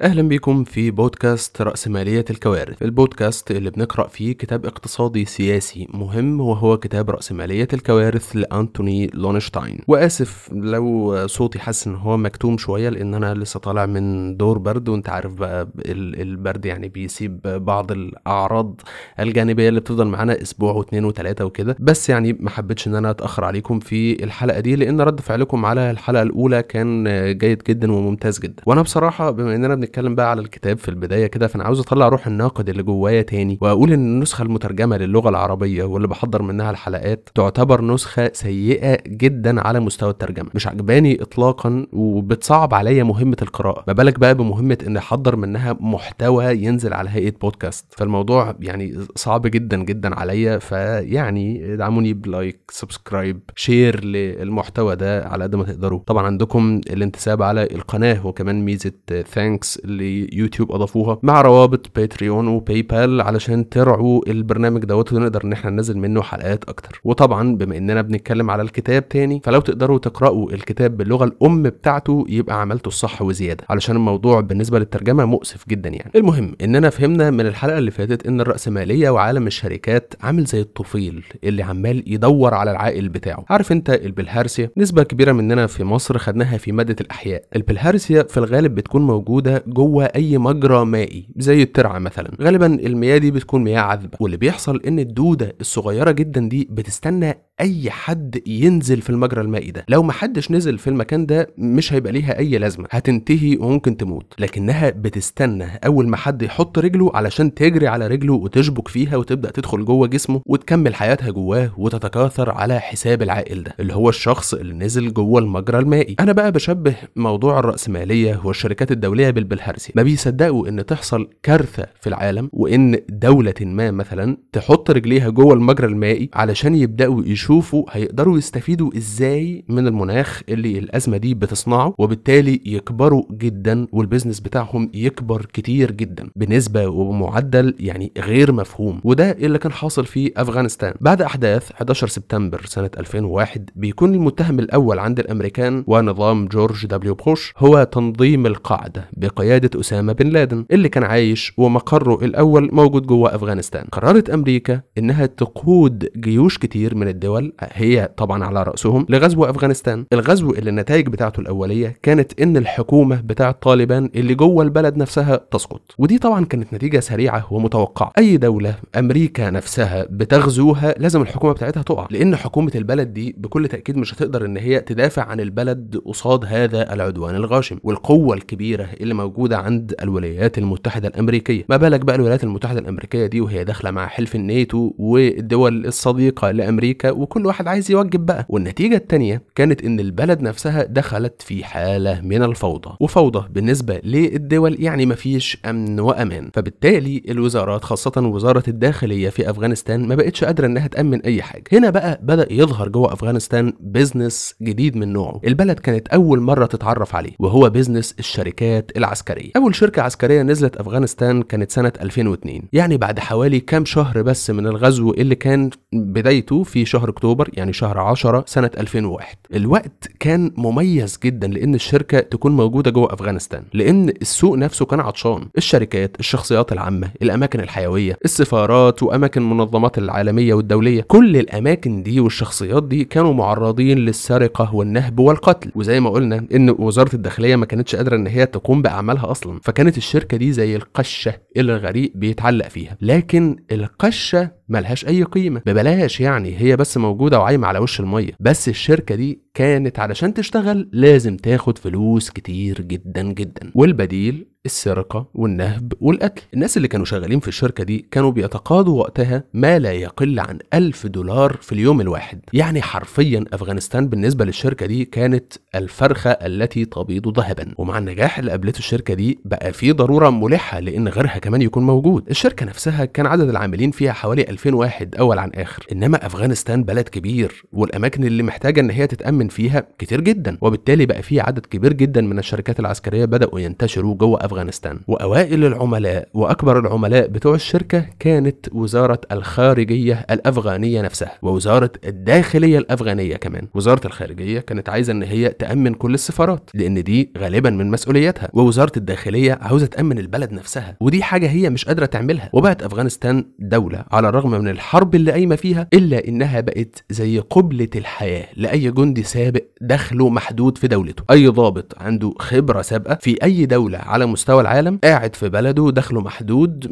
اهلا بيكم في بودكاست رأسمالية الكوارث البودكاست اللي بنقرأ فيه كتاب اقتصادي سياسي مهم وهو كتاب رأسمالية الكوارث لأنتوني لونشتاين وآسف لو صوتي حاسس ان هو مكتوم شوية لان انا لسه طالع من دور برد وانت عارف بقى البرد يعني بيسيب بعض الاعراض الجانبية اللي بتفضل معانا اسبوع واثنين وثلاثه وكده بس يعني ما حبيتش ان انا اتأخر عليكم في الحلقة دي لان رد فعلكم على الحلقة الاولى كان جيد جدا وممتاز جدا وانا بصراحة بما اننا بنتكلم بقى على الكتاب في البدايه كده فانا عاوز اطلع روح الناقد اللي جوايا تاني واقول ان النسخه المترجمه للغه العربيه واللي بحضر منها الحلقات تعتبر نسخه سيئه جدا على مستوى الترجمه مش عجباني اطلاقا وبتصعب عليا مهمه القراءه ما بالك بقى بمهمه ان احضر منها محتوى ينزل على هيئه بودكاست فالموضوع يعني صعب جدا جدا عليا فيعني ادعموني بلايك سبسكرايب شير للمحتوى ده على قد ما تقدروا طبعا عندكم الانتساب على القناه وكمان ميزه ثانكس اللي يوتيوب اضافوها مع روابط باتريون وباي بال علشان ترعوا البرنامج دوت ونقدر ان احنا ننزل منه حلقات اكتر وطبعا بما اننا بنتكلم على الكتاب تاني فلو تقدروا تقراوا الكتاب باللغه الام بتاعته يبقى عملته الصح وزياده علشان الموضوع بالنسبه للترجمه مؤسف جدا يعني المهم اننا فهمنا من الحلقه اللي فاتت ان الراسماليه وعالم الشركات عامل زي الطفيل اللي عمال يدور على العائل بتاعه عارف انت البلهارسيا نسبه كبيره مننا في مصر خدناها في ماده الاحياء البلهارسيا في الغالب بتكون موجوده جوه اي مجرى مائي زي الترعه مثلا غالبا المياه دي بتكون مياه عذبه واللي بيحصل ان الدوده الصغيره جدا دي بتستنى اي حد ينزل في المجرى المائي ده لو محدش نزل في المكان ده مش هيبقى ليها اي لازمه هتنتهي وممكن تموت لكنها بتستنى اول ما حد يحط رجله علشان تجري على رجله وتشبك فيها وتبدا تدخل جوه جسمه وتكمل حياتها جواه وتتكاثر على حساب العائل ده اللي هو الشخص اللي نزل جوه المجرى المائي انا بقى بشبه موضوع الراسماليه والشركات الدوليه بالبلهارسي ما بيصدقوا ان تحصل كارثه في العالم وان دوله ما مثلا تحط رجليها جوه المجرى المائي علشان يبداوا يش يشوفوا هيقدروا يستفيدوا ازاي من المناخ اللي الازمه دي بتصنعه وبالتالي يكبروا جدا والبزنس بتاعهم يكبر كتير جدا بنسبه ومعدل يعني غير مفهوم وده اللي كان حاصل في افغانستان بعد احداث 11 سبتمبر سنه 2001 بيكون المتهم الاول عند الامريكان ونظام جورج دبليو بوش هو تنظيم القاعده بقياده اسامه بن لادن اللي كان عايش ومقره الاول موجود جوه افغانستان قررت امريكا انها تقود جيوش كتير من الدول الدول هي طبعا على رأسهم لغزو أفغانستان الغزو اللي النتائج بتاعته الأولية كانت إن الحكومة بتاع طالبان اللي جوه البلد نفسها تسقط ودي طبعا كانت نتيجة سريعة ومتوقعة أي دولة أمريكا نفسها بتغزوها لازم الحكومة بتاعتها تقع لأن حكومة البلد دي بكل تأكيد مش هتقدر إن هي تدافع عن البلد قصاد هذا العدوان الغاشم والقوة الكبيرة اللي موجودة عند الولايات المتحدة الأمريكية ما بالك بقى الولايات المتحدة الأمريكية دي وهي داخلة مع حلف الناتو والدول الصديقة لأمريكا وكل واحد عايز يوجب بقى والنتيجة التانية كانت إن البلد نفسها دخلت في حالة من الفوضى وفوضى بالنسبة للدول يعني مفيش أمن وأمان فبالتالي الوزارات خاصة وزارة الداخلية في أفغانستان ما بقتش قادرة إنها تأمن أي حاجة هنا بقى بدأ يظهر جوه أفغانستان بيزنس جديد من نوعه البلد كانت أول مرة تتعرف عليه وهو بيزنس الشركات العسكرية أول شركة عسكرية نزلت أفغانستان كانت سنة 2002 يعني بعد حوالي كام شهر بس من الغزو اللي كان بدايته في شهر اكتوبر يعني شهر 10 سنه 2001 الوقت كان مميز جدا لان الشركه تكون موجوده جوه افغانستان لان السوق نفسه كان عطشان الشركات الشخصيات العامه الاماكن الحيويه السفارات واماكن المنظمات العالميه والدوليه كل الاماكن دي والشخصيات دي كانوا معرضين للسرقه والنهب والقتل وزي ما قلنا ان وزاره الداخليه ما كانتش قادره ان هي تقوم باعمالها اصلا فكانت الشركه دي زي القشه اللي الغريق بيتعلق فيها لكن القشه ملهاش اي قيمه ببلاش يعني هي بس موجوده وعايمه على وش الميه بس الشركه دي كانت علشان تشتغل لازم تاخد فلوس كتير جدا جدا والبديل السرقة والنهب والقتل الناس اللي كانوا شغالين في الشركة دي كانوا بيتقاضوا وقتها ما لا يقل عن ألف دولار في اليوم الواحد يعني حرفيا أفغانستان بالنسبة للشركة دي كانت الفرخة التي تبيض ذهبا ومع النجاح اللي قابلته الشركة دي بقى في ضرورة ملحة لأن غيرها كمان يكون موجود الشركة نفسها كان عدد العاملين فيها حوالي 2000 واحد أول عن آخر إنما أفغانستان بلد كبير والأماكن اللي محتاجة إن هي تتأمن بيأمن فيها كتير جدا وبالتالي بقى في عدد كبير جدا من الشركات العسكريه بداوا ينتشروا جوه افغانستان واوائل العملاء واكبر العملاء بتوع الشركه كانت وزاره الخارجيه الافغانيه نفسها ووزاره الداخليه الافغانيه كمان وزاره الخارجيه كانت عايزه ان هي تامن كل السفارات لان دي غالبا من مسؤولياتها ووزاره الداخليه عاوزه تامن البلد نفسها ودي حاجه هي مش قادره تعملها وبقت افغانستان دوله على الرغم من الحرب اللي قايمه فيها الا انها بقت زي قبله الحياه لاي جندي سابق دخله محدود في دولته اي ضابط عنده خبره سابقه في اي دوله على مستوى العالم قاعد في بلده دخله محدود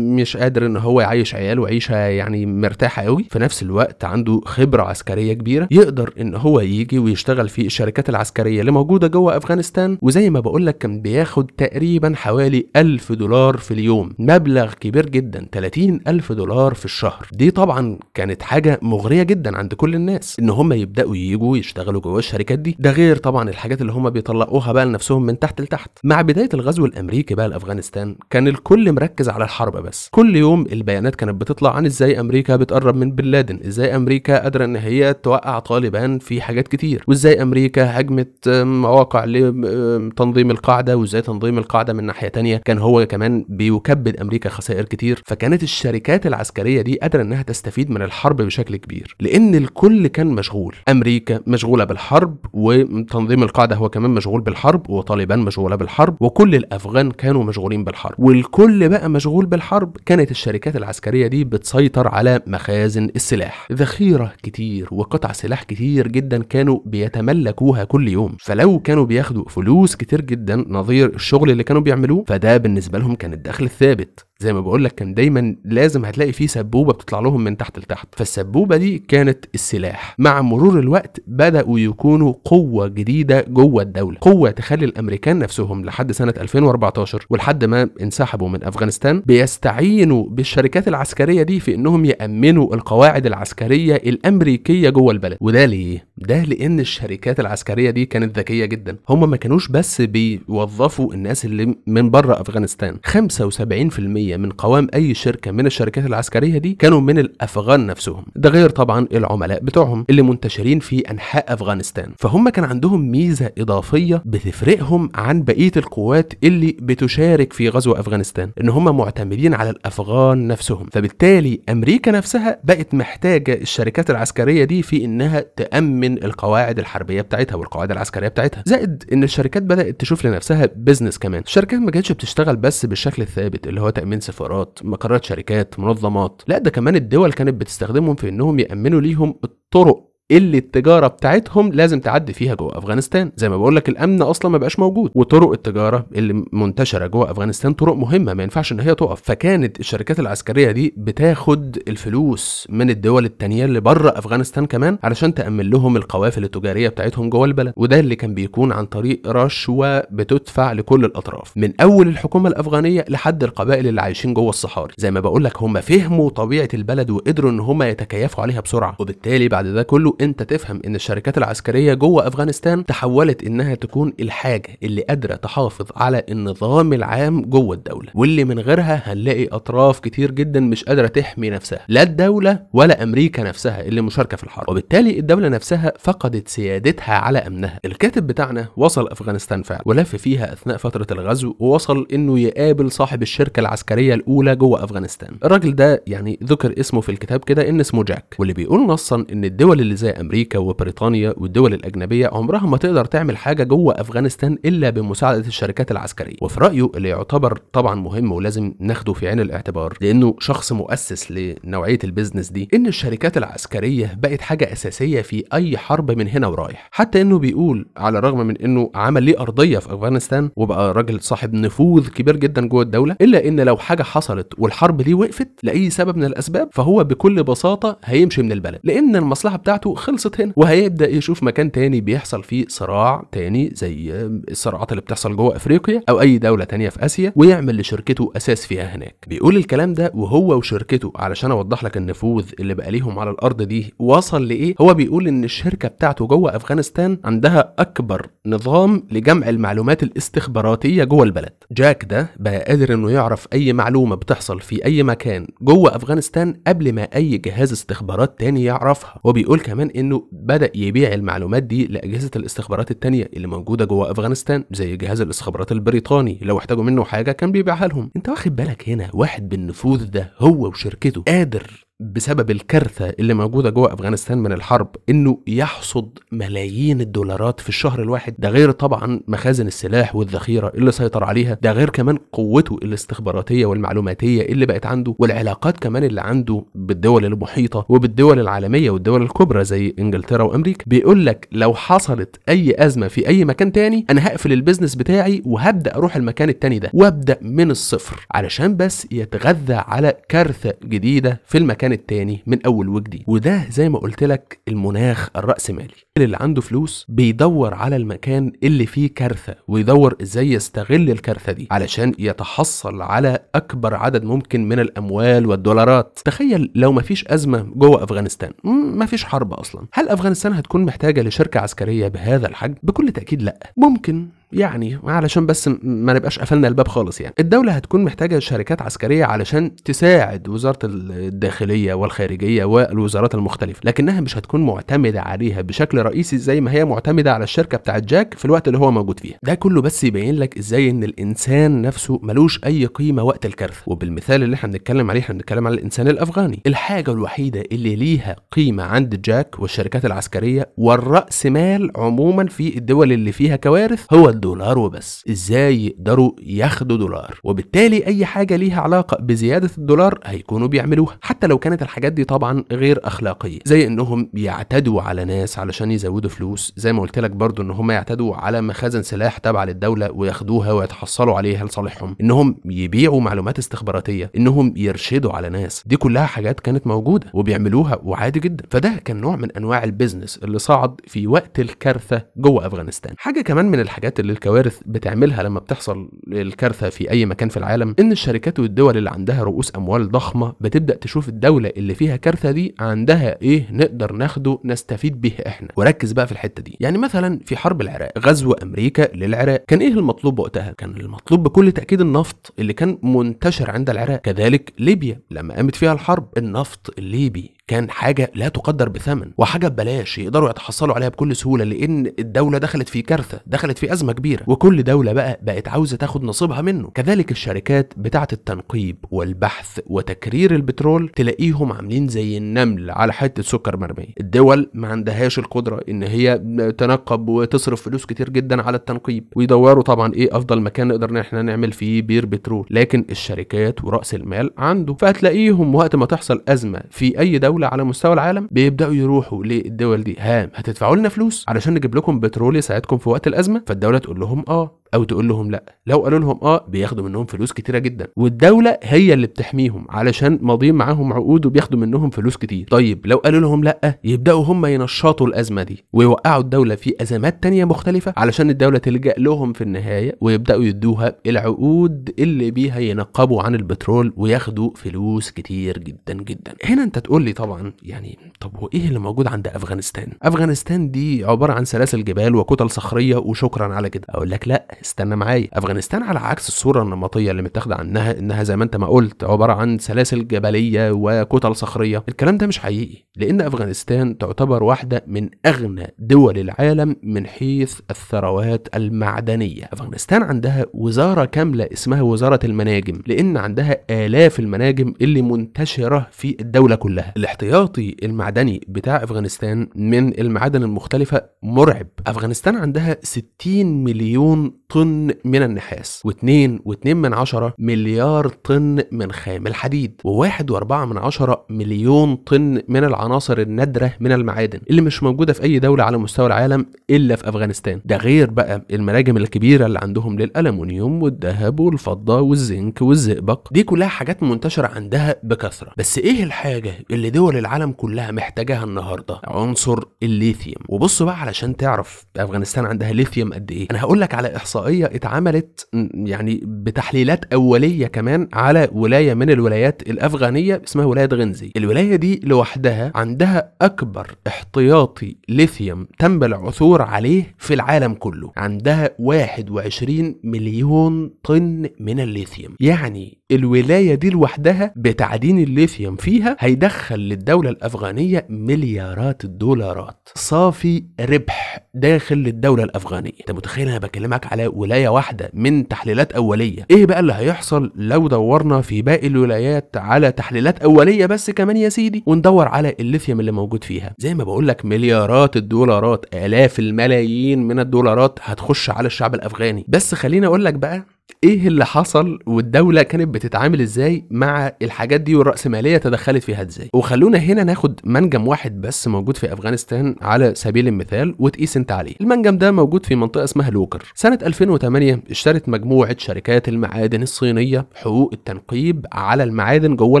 مش قادر ان هو يعيش عياله عيشه يعني مرتاحه قوي في نفس الوقت عنده خبره عسكريه كبيره يقدر ان هو يجي ويشتغل في الشركات العسكريه اللي موجوده جوه افغانستان وزي ما بقول لك كان بياخد تقريبا حوالي 1000 دولار في اليوم مبلغ كبير جدا 30 ألف دولار في الشهر دي طبعا كانت حاجه مغريه جدا عند كل الناس ان هم يبداوا يجوا يشتغلوا جوه الشركات دي ده غير طبعا الحاجات اللي هم بيطلقوها بقى لنفسهم من تحت لتحت مع بدايه الغزو الامريكي بقى لافغانستان كان الكل مركز على الحرب بس كل يوم البيانات كانت بتطلع عن ازاي امريكا بتقرب من بن لادن ازاي امريكا قادره ان هي توقع طالبان في حاجات كتير وازاي امريكا هاجمت مواقع لتنظيم القاعده وازاي تنظيم القاعده من ناحيه تانية كان هو كمان بيكبد امريكا خسائر كتير فكانت الشركات العسكريه دي قادره انها تستفيد من الحرب بشكل كبير لان الكل كان مشغول امريكا مشغوله بالحرب وتنظيم القاعده هو كمان مشغول بالحرب وطالبان مشغوله بالحرب وكل الافغان كانوا مشغولين بالحرب والكل بقى مشغول بالحرب كانت الشركات العسكريه دي بتسيطر على مخازن السلاح ذخيره كتير وقطع سلاح كتير جدا كانوا بيتملكوها كل يوم فلو كانوا بياخدوا فلوس كتير جدا نظير الشغل اللي كانوا بيعملوه فده بالنسبه لهم كان الدخل الثابت زي ما بقول لك كان دايما لازم هتلاقي فيه سبوبه بتطلع لهم من تحت لتحت فالسبوبه دي كانت السلاح مع مرور الوقت بداوا يكونوا قوه جديده جوه الدوله قوه تخلي الامريكان نفسهم لحد سنه 2014 ولحد ما انسحبوا من افغانستان بيستعينوا بالشركات العسكريه دي في انهم يامنوا القواعد العسكريه الامريكيه جوه البلد وده ليه ده لان الشركات العسكريه دي كانت ذكيه جدا هم ما كانوش بس بيوظفوا الناس اللي من بره افغانستان 75% من قوام أي شركة من الشركات العسكرية دي كانوا من الأفغان نفسهم ده غير طبعا العملاء بتوعهم اللي منتشرين في أنحاء أفغانستان فهم كان عندهم ميزة إضافية بتفرقهم عن بقية القوات اللي بتشارك في غزو أفغانستان إن هم معتمدين على الأفغان نفسهم فبالتالي أمريكا نفسها بقت محتاجة الشركات العسكرية دي في إنها تأمن القواعد الحربية بتاعتها والقواعد العسكرية بتاعتها زائد إن الشركات بدأت تشوف لنفسها بزنس كمان الشركات ما كانتش بتشتغل بس بالشكل الثابت اللي هو تأمين سفارات مقرات شركات منظمات لا ده كمان الدول كانت بتستخدمهم في انهم يامنوا ليهم الطرق اللي التجاره بتاعتهم لازم تعدي فيها جوه افغانستان زي ما بقول لك الامن اصلا ما بقاش موجود وطرق التجاره اللي منتشره جوه افغانستان طرق مهمه ما ينفعش ان هي تقف فكانت الشركات العسكريه دي بتاخد الفلوس من الدول التانيه اللي بره افغانستان كمان علشان تامن لهم القوافل التجاريه بتاعتهم جوه البلد وده اللي كان بيكون عن طريق رشوه بتدفع لكل الاطراف من اول الحكومه الافغانيه لحد القبائل اللي عايشين جوه الصحاري زي ما بقول لك هم فهموا طبيعه البلد وقدروا ان هم يتكيفوا عليها بسرعه وبالتالي بعد ده كله انت تفهم ان الشركات العسكريه جوه افغانستان تحولت انها تكون الحاجه اللي قادره تحافظ على النظام العام جوه الدوله واللي من غيرها هنلاقي اطراف كتير جدا مش قادره تحمي نفسها لا الدوله ولا امريكا نفسها اللي مشاركه في الحرب وبالتالي الدوله نفسها فقدت سيادتها على امنها الكاتب بتاعنا وصل افغانستان فعلا ولف فيها اثناء فتره الغزو ووصل انه يقابل صاحب الشركه العسكريه الاولى جوه افغانستان الراجل ده يعني ذكر اسمه في الكتاب كده ان اسمه جاك واللي بيقول نصا ان الدول اللي زي امريكا وبريطانيا والدول الاجنبيه عمرها ما تقدر تعمل حاجه جوه افغانستان الا بمساعده الشركات العسكريه وفي رايه اللي يعتبر طبعا مهم ولازم ناخده في عين الاعتبار لانه شخص مؤسس لنوعيه البيزنس دي ان الشركات العسكريه بقت حاجه اساسيه في اي حرب من هنا ورايح حتى انه بيقول على الرغم من انه عمل ليه ارضيه في افغانستان وبقى راجل صاحب نفوذ كبير جدا جوه الدوله الا ان لو حاجه حصلت والحرب دي وقفت لاي سبب من الاسباب فهو بكل بساطه هيمشي من البلد لان المصلحه بتاعته خلصت هنا وهيبدا يشوف مكان تاني بيحصل فيه صراع تاني زي الصراعات اللي بتحصل جوه افريقيا او اي دوله تانيه في اسيا ويعمل لشركته اساس فيها هناك بيقول الكلام ده وهو وشركته علشان اوضح لك النفوذ اللي بقى ليهم على الارض دي وصل لايه هو بيقول ان الشركه بتاعته جوه افغانستان عندها اكبر نظام لجمع المعلومات الاستخباراتيه جوه البلد جاك ده بقى قادر انه يعرف اي معلومه بتحصل في اي مكان جوه افغانستان قبل ما اي جهاز استخبارات تاني يعرفها وبيقول كمان كمان انه بدا يبيع المعلومات دي لاجهزه الاستخبارات التانية اللي موجوده جوه افغانستان زي جهاز الاستخبارات البريطاني لو احتاجوا منه حاجه كان بيبيعها لهم انت واخد بالك هنا واحد بالنفوذ ده هو وشركته قادر بسبب الكارثة اللي موجودة جوه أفغانستان من الحرب إنه يحصد ملايين الدولارات في الشهر الواحد ده غير طبعا مخازن السلاح والذخيرة اللي سيطر عليها ده غير كمان قوته الاستخباراتية والمعلوماتية اللي بقت عنده والعلاقات كمان اللي عنده بالدول المحيطة وبالدول العالمية والدول الكبرى زي إنجلترا وأمريكا بيقول لك لو حصلت أي أزمة في أي مكان تاني أنا هقفل البزنس بتاعي وهبدأ أروح المكان التاني ده وأبدأ من الصفر علشان بس يتغذى على كارثة جديدة في المكان المكان التاني من اول وجديد وده زي ما قلت لك المناخ الراسمالي اللي عنده فلوس بيدور على المكان اللي فيه كارثه ويدور ازاي يستغل الكارثه دي علشان يتحصل على اكبر عدد ممكن من الاموال والدولارات تخيل لو مفيش ازمه جوه افغانستان مفيش حرب اصلا هل افغانستان هتكون محتاجه لشركه عسكريه بهذا الحجم بكل تاكيد لا ممكن يعني علشان بس ما نبقاش قفلنا الباب خالص يعني الدولة هتكون محتاجة شركات عسكرية علشان تساعد وزارة الداخلية والخارجية والوزارات المختلفة لكنها مش هتكون معتمدة عليها بشكل رئيسي زي ما هي معتمدة على الشركة بتاعة جاك في الوقت اللي هو موجود فيها ده كله بس يبين لك ازاي ان الانسان نفسه ملوش اي قيمة وقت الكارثة وبالمثال اللي احنا بنتكلم عليه احنا بنتكلم على الانسان الافغاني الحاجة الوحيدة اللي ليها قيمة عند جاك والشركات العسكرية والرأس مال عموما في الدول اللي فيها كوارث هو دولار وبس ازاي يقدروا ياخدوا دولار وبالتالي اي حاجه ليها علاقه بزياده الدولار هيكونوا بيعملوها حتى لو كانت الحاجات دي طبعا غير اخلاقيه زي انهم يعتدوا على ناس علشان يزودوا فلوس زي ما قلت لك برضو ان هم يعتدوا على مخازن سلاح تابعه للدوله وياخدوها ويتحصلوا عليها لصالحهم انهم يبيعوا معلومات استخباراتيه انهم يرشدوا على ناس دي كلها حاجات كانت موجوده وبيعملوها وعادي جدا فده كان نوع من انواع البيزنس اللي صعد في وقت الكارثه جوه افغانستان حاجه كمان من الحاجات اللي الكوارث بتعملها لما بتحصل الكارثه في اي مكان في العالم ان الشركات والدول اللي عندها رؤوس اموال ضخمه بتبدا تشوف الدوله اللي فيها كارثه دي عندها ايه نقدر ناخده نستفيد به احنا وركز بقى في الحته دي يعني مثلا في حرب العراق غزو امريكا للعراق كان ايه المطلوب وقتها كان المطلوب بكل تاكيد النفط اللي كان منتشر عند العراق كذلك ليبيا لما قامت فيها الحرب النفط الليبي كان حاجه لا تقدر بثمن وحاجه ببلاش يقدروا يتحصلوا عليها بكل سهوله لان الدوله دخلت في كارثه دخلت في ازمه كبيره وكل دوله بقى بقت عاوزه تاخد نصيبها منه كذلك الشركات بتاعه التنقيب والبحث وتكرير البترول تلاقيهم عاملين زي النمل على حته سكر مرميه الدول ما عندهاش القدره ان هي تنقب وتصرف فلوس كتير جدا على التنقيب ويدوروا طبعا ايه افضل مكان نقدر ان احنا نعمل فيه بير بترول لكن الشركات وراس المال عنده فهتلاقيهم وقت ما تحصل ازمه في اي دوله الدولة على مستوى العالم بيبدأوا يروحوا للدول دي هام هتدفعوا لنا فلوس علشان نجيب لكم بترول يساعدكم في وقت الأزمة فالدولة تقول لهم آه او تقول لهم لا لو قالوا لهم اه بياخدوا منهم فلوس كتيره جدا والدوله هي اللي بتحميهم علشان ماضيين معاهم عقود وبياخدوا منهم فلوس كتير طيب لو قالوا لهم لا يبداوا هم ينشطوا الازمه دي ويوقعوا الدوله في ازمات تانية مختلفه علشان الدوله تلجا لهم في النهايه ويبداوا يدوها العقود اللي بيها ينقبوا عن البترول وياخدوا فلوس كتير جدا جدا هنا انت تقول لي طبعا يعني طب وايه اللي موجود عند افغانستان افغانستان دي عباره عن سلاسل جبال وكتل صخريه وشكرا على كده اقول لك لا استنى معايا افغانستان على عكس الصوره النمطيه اللي متاخده عنها انها زي ما انت ما قلت عباره عن سلاسل جبليه وكتل صخريه الكلام ده مش حقيقي لان افغانستان تعتبر واحده من اغنى دول العالم من حيث الثروات المعدنيه افغانستان عندها وزاره كامله اسمها وزاره المناجم لان عندها الاف المناجم اللي منتشره في الدوله كلها الاحتياطي المعدني بتاع افغانستان من المعادن المختلفه مرعب افغانستان عندها 60 مليون طن من النحاس و2.2 من عشرة مليار طن من خام الحديد و1.4 من عشرة مليون طن من العناصر النادرة من المعادن اللي مش موجودة في أي دولة على مستوى العالم إلا في أفغانستان ده غير بقى المناجم الكبيرة اللي عندهم للألمونيوم والذهب والفضة والزنك والزئبق دي كلها حاجات منتشرة عندها بكثرة بس إيه الحاجة اللي دول العالم كلها محتاجاها النهاردة عنصر الليثيوم وبص بقى علشان تعرف أفغانستان عندها ليثيوم قد إيه أنا هقول لك على إحصاء وقائيه اتعملت يعني بتحليلات اوليه كمان على ولايه من الولايات الافغانيه اسمها ولايه غنزي الولايه دي لوحدها عندها اكبر احتياطي ليثيوم تم العثور عليه في العالم كله عندها 21 مليون طن من الليثيوم يعني الولاية دي لوحدها بتعدين الليثيوم فيها هيدخل للدولة الأفغانية مليارات الدولارات صافي ربح داخل للدولة الأفغانية أنت متخيل أنا بكلمك على ولايه واحده من تحليلات اوليه ايه بقى اللي هيحصل لو دورنا في باقي الولايات على تحليلات اوليه بس كمان يا سيدي وندور على الليثيوم اللي موجود فيها زي ما بقول لك مليارات الدولارات الاف الملايين من الدولارات هتخش على الشعب الافغاني بس خليني اقول لك بقى ايه اللي حصل والدوله كانت بتتعامل ازاي مع الحاجات دي والراسماليه تدخلت فيها ازاي وخلونا هنا ناخد منجم واحد بس موجود في افغانستان على سبيل المثال وتقيس انت إيه عليه المنجم ده موجود في منطقه اسمها لوكر سنه 2008 اشترت مجموعه شركات المعادن الصينيه حقوق التنقيب على المعادن جوه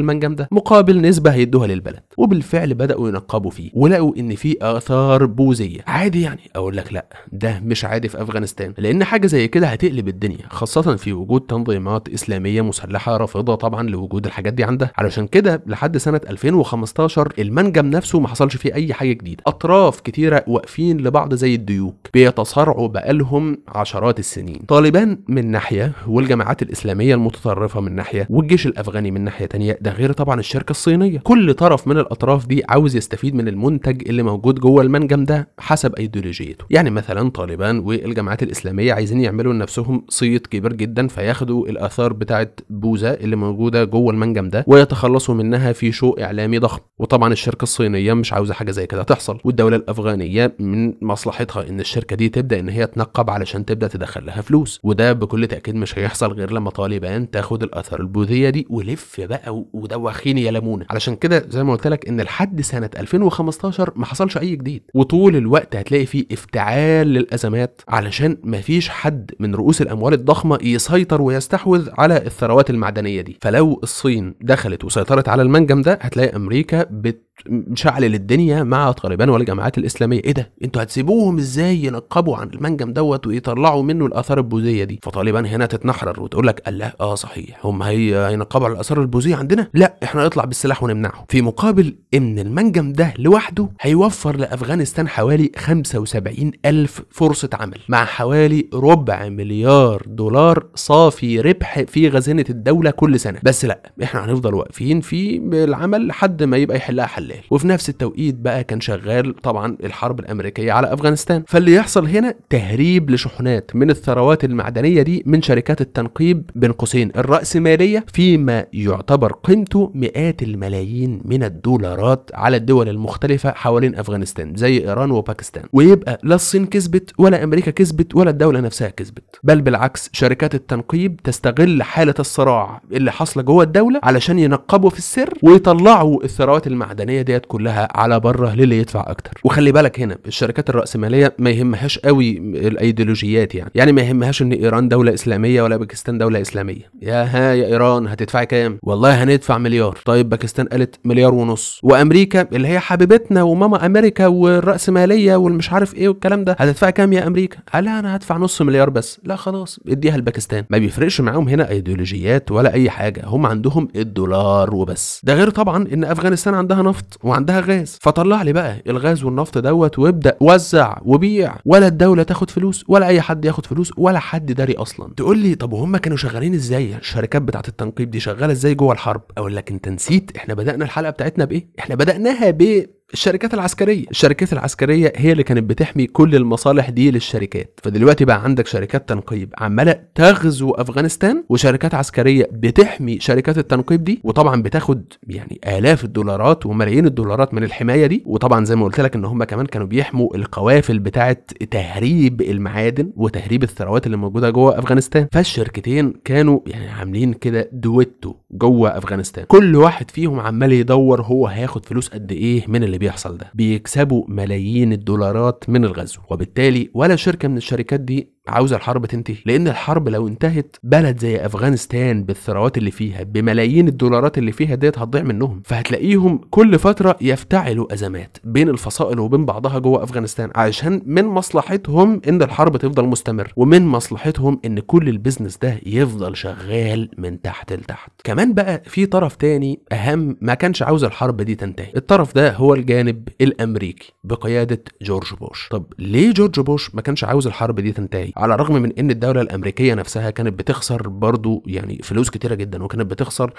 المنجم ده مقابل نسبه هيدوها للبلد وبالفعل بداوا ينقبوا فيه ولقوا ان في اثار بوذيه عادي يعني اقول لك لا ده مش عادي في افغانستان لان حاجه زي كده هتقلب الدنيا خاصه في وجود تنظيمات اسلاميه مسلحه رافضه طبعا لوجود الحاجات دي عندها علشان كده لحد سنه 2015 المنجم نفسه ما حصلش فيه اي حاجه جديده اطراف كتيره واقفين لبعض زي الديوك بيتصارعوا بقالهم عشرات السنين طالبان من ناحيه والجماعات الاسلاميه المتطرفه من ناحيه والجيش الافغاني من ناحيه تانية ده غير طبعا الشركه الصينيه كل طرف من الاطراف دي عاوز يستفيد من المنتج اللي موجود جوه المنجم ده حسب ايديولوجيته يعني مثلا طالبان والجماعات الاسلاميه عايزين يعملوا لنفسهم صيت كبير جدا فياخدوا الاثار بتاعه بوزه اللي موجوده جوه المنجم ده ويتخلصوا منها في شو اعلامي ضخم وطبعا الشركه الصينيه مش عاوزه حاجه زي كده تحصل والدوله الافغانيه من مصلحتها ان الشركه دي تبدا ان هي تنقب علشان تبدا تدخل لها فلوس وده بكل تاكيد مش هيحصل غير لما طالبان تاخد الاثار البوذيه دي ولف بقى ودوخين يا لمونه علشان كده زي ما قلت لك ان لحد سنه 2015 ما حصلش اي جديد وطول الوقت هتلاقي فيه افتعال للازمات علشان ما فيش حد من رؤوس الاموال الضخمه بيسيطر ويستحوذ على الثروات المعدنيه دي فلو الصين دخلت وسيطرت على المنجم ده هتلاقي امريكا بت مشعل الدنيا مع طالبان والجماعات الاسلاميه ايه ده انتوا هتسيبوهم ازاي ينقبوا عن المنجم دوت ويطلعوا منه الاثار البوذيه دي فطالبان هنا تتنحرر وتقول لك الله اه صحيح هم هي هينقبوا على الاثار البوذيه عندنا لا احنا نطلع بالسلاح ونمنعهم في مقابل ان المنجم ده لوحده هيوفر لافغانستان حوالي 75 الف فرصه عمل مع حوالي ربع مليار دولار صافي ربح في خزينه الدوله كل سنه بس لا احنا هنفضل واقفين في العمل لحد ما يبقى يحلها حل الاحتلال وفي نفس التوقيت بقى كان شغال طبعا الحرب الامريكيه على افغانستان فاللي يحصل هنا تهريب لشحنات من الثروات المعدنيه دي من شركات التنقيب بين قوسين الراسماليه فيما يعتبر قيمته مئات الملايين من الدولارات على الدول المختلفه حوالين افغانستان زي ايران وباكستان ويبقى لا الصين كسبت ولا امريكا كسبت ولا الدوله نفسها كسبت بل بالعكس شركات التنقيب تستغل حاله الصراع اللي حاصله جوه الدوله علشان ينقبوا في السر ويطلعوا الثروات المعدنيه الماليه ديت كلها على بره للي يدفع اكتر وخلي بالك هنا الشركات الراسماليه ما يهمهاش قوي الايديولوجيات يعني يعني ما يهمهاش ان ايران دوله اسلاميه ولا باكستان دوله اسلاميه يا ها يا ايران هتدفعي كام والله هندفع مليار طيب باكستان قالت مليار ونص وامريكا اللي هي حبيبتنا وماما امريكا والراسماليه والمش عارف ايه والكلام ده هتدفعي كام يا امريكا قال انا هدفع نص مليار بس لا خلاص اديها لباكستان ما بيفرقش معاهم هنا ايديولوجيات ولا اي حاجه هم عندهم الدولار وبس ده غير طبعا ان افغانستان عندها نفط نفط وعندها غاز فطلع لي بقى الغاز والنفط دوت وابدا وزع وبيع ولا الدوله تاخد فلوس ولا اي حد ياخد فلوس ولا حد داري اصلا تقول لي طب وهم كانوا شغالين ازاي الشركات بتاعه التنقيب دي شغاله ازاي جوه الحرب اقول لك انت نسيت احنا بدانا الحلقه بتاعتنا بايه احنا بداناها ب الشركات العسكريه الشركات العسكريه هي اللي كانت بتحمي كل المصالح دي للشركات فدلوقتي بقى عندك شركات تنقيب عماله تغزو افغانستان وشركات عسكريه بتحمي شركات التنقيب دي وطبعا بتاخد يعني الاف الدولارات وملايين الدولارات من الحمايه دي وطبعا زي ما قلت لك ان هم كمان كانوا بيحموا القوافل بتاعه تهريب المعادن وتهريب الثروات اللي موجوده جوه افغانستان فالشركتين كانوا يعني عاملين كده دويتو جوه افغانستان كل واحد فيهم عمال يدور هو هياخد فلوس قد ايه من اللي بيحصل ده بيكسبوا ملايين الدولارات من الغزو وبالتالي ولا شركة من الشركات دي عاوزه الحرب تنتهي لان الحرب لو انتهت بلد زي افغانستان بالثروات اللي فيها بملايين الدولارات اللي فيها ديت هتضيع منهم فهتلاقيهم كل فتره يفتعلوا ازمات بين الفصائل وبين بعضها جوه افغانستان علشان من مصلحتهم ان الحرب تفضل مستمر ومن مصلحتهم ان كل البيزنس ده يفضل شغال من تحت لتحت كمان بقى في طرف تاني اهم ما كانش عاوز الحرب دي تنتهي الطرف ده هو الجانب الامريكي بقياده جورج بوش طب ليه جورج بوش ما كانش عاوز الحرب دي تنتهي على الرغم من ان الدوله الامريكيه نفسها كانت بتخسر برضو يعني فلوس كتيره جدا وكانت بتخسر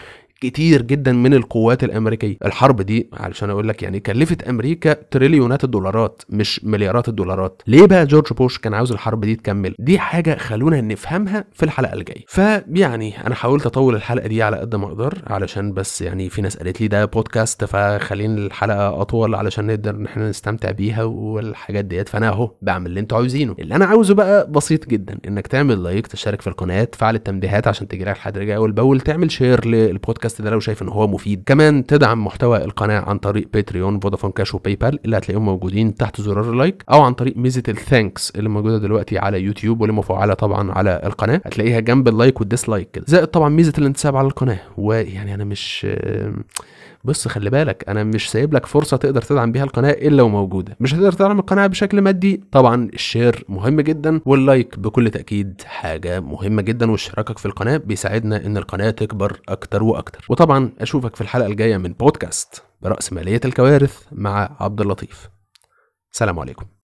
كتير جدا من القوات الامريكيه الحرب دي علشان اقول لك يعني كلفت امريكا تريليونات الدولارات مش مليارات الدولارات ليه بقى جورج بوش كان عاوز الحرب دي تكمل دي حاجه خلونا نفهمها في الحلقه الجايه فيعني انا حاولت اطول الحلقه دي على قد ما اقدر علشان بس يعني في ناس قالت لي ده بودكاست فخلين الحلقه اطول علشان نقدر ان احنا نستمتع بيها والحاجات ديت فانا اهو بعمل اللي انتوا عاوزينه اللي انا عاوزه بقى بس بسيط جدا انك تعمل لايك تشترك في القناه تفعل التنبيهات عشان تجي لك حد اول باول تعمل شير للبودكاست ده لو شايف ان هو مفيد كمان تدعم محتوى القناه عن طريق باتريون فودافون كاش وباي بال اللي هتلاقيهم موجودين تحت زرار اللايك او عن طريق ميزه الثانكس اللي موجوده دلوقتي على يوتيوب واللي مفعله طبعا على القناه هتلاقيها جنب اللايك والديسلايك كده زائد طبعا ميزه الانتساب على القناه ويعني انا مش بص خلي بالك انا مش سايب لك فرصه تقدر تدعم بيها القناه الا وموجوده مش هتقدر تدعم القناه بشكل مادي طبعا الشير مهم جدا واللايك بكل تاكيد حاجه مهمه جدا واشتراكك في القناه بيساعدنا ان القناه تكبر اكتر واكتر وطبعا اشوفك في الحلقه الجايه من بودكاست براس مالية الكوارث مع عبد اللطيف سلام عليكم